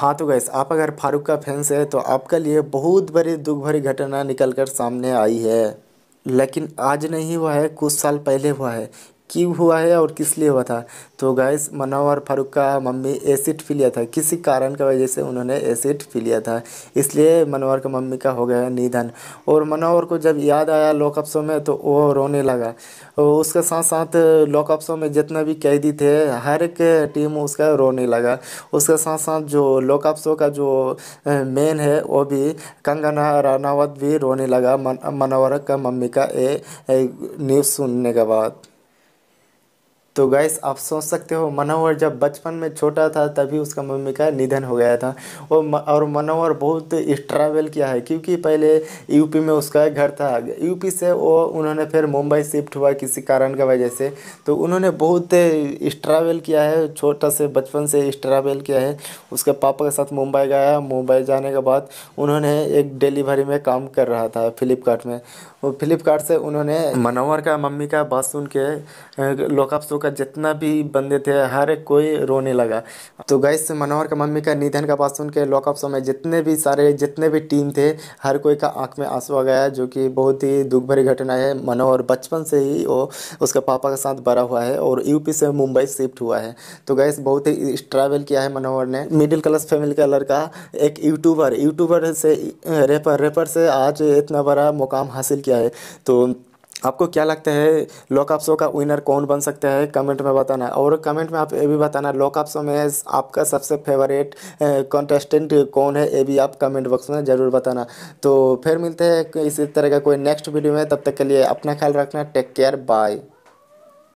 हाँ तो गैस आप अगर फारूक का फैंस है तो आपके लिए बहुत बड़ी दुख भरी घटना निकल कर सामने आई है लेकिन आज नहीं हुआ है कुछ साल पहले हुआ है क्यों हुआ है और किस लिए हुआ था तो गैस मनोहर फारूक का मम्मी एसिड पी लिया था किसी कारण की वजह से उन्होंने एसिड पी लिया था इसलिए मनोहर का मम्मी का हो गया निधन और मनोहर को जब याद आया लॉकअप शो में तो वो रोने लगा उसके साथ साथ लॉकअप शो में जितना भी कैदी थे हर एक टीम उसका रोने लगा उसके साथ साथ जो लॉकअप शो का जो मेन है वो भी कंगना रानावत भी रोने लगा मनोहर का मम्मी का ए, ए न्यूज़ सुनने के बाद तो गैस आप सोच सकते हो मनोहर जब बचपन में छोटा था तभी उसका मम्मी का निधन हो गया था और और मनोहर बहुत स्ट्रगल किया है क्योंकि पहले यूपी में उसका घर था यूपी से वो उन्होंने फिर मुंबई शिफ्ट हुआ किसी कारण की वजह से तो उन्होंने बहुत स्ट्रगल किया है छोटा से बचपन से स्ट्रगल किया है उसके पापा के साथ मुंबई गया मुंबई जाने के बाद उन्होंने एक डिलीवरी में काम कर रहा था फ्लिपकार्ट में वो फ्लिपकार्ट से उन्होंने मनोहर का मम्मी का बात सुन के लोकअप शो का जितना भी बंदे थे हर कोई रोने लगा तो गैस मनोहर का मम्मी का निधन का पास सुन के लॉकअप समय जितने भी सारे जितने भी टीम थे हर कोई का आंख में आंसू आ गया जो कि बहुत ही दुख भरी घटना है मनोहर बचपन से ही वो उसके पापा के साथ बड़ा हुआ है और यूपी से मुंबई शिफ्ट हुआ है तो गैस बहुत ही ट्रैवल किया है मनोहर ने मिडिल क्लास फैमिली का लड़का एक यूट्यूबर यूट्यूबर से रेपर रेपर से आज इतना बड़ा मुकाम हासिल किया है तो आपको क्या लगता है लॉकअप शो का विनर कौन बन सकता है कमेंट में बताना और कमेंट में आप ये भी बताना लॉकअप शो में आपका सबसे फेवरेट कंटेस्टेंट कौन है ये भी आप कमेंट बॉक्स में ज़रूर बताना तो फिर मिलते हैं इसी तरह का कोई नेक्स्ट वीडियो में तब तक के लिए अपना ख्याल रखना टेक केयर बाय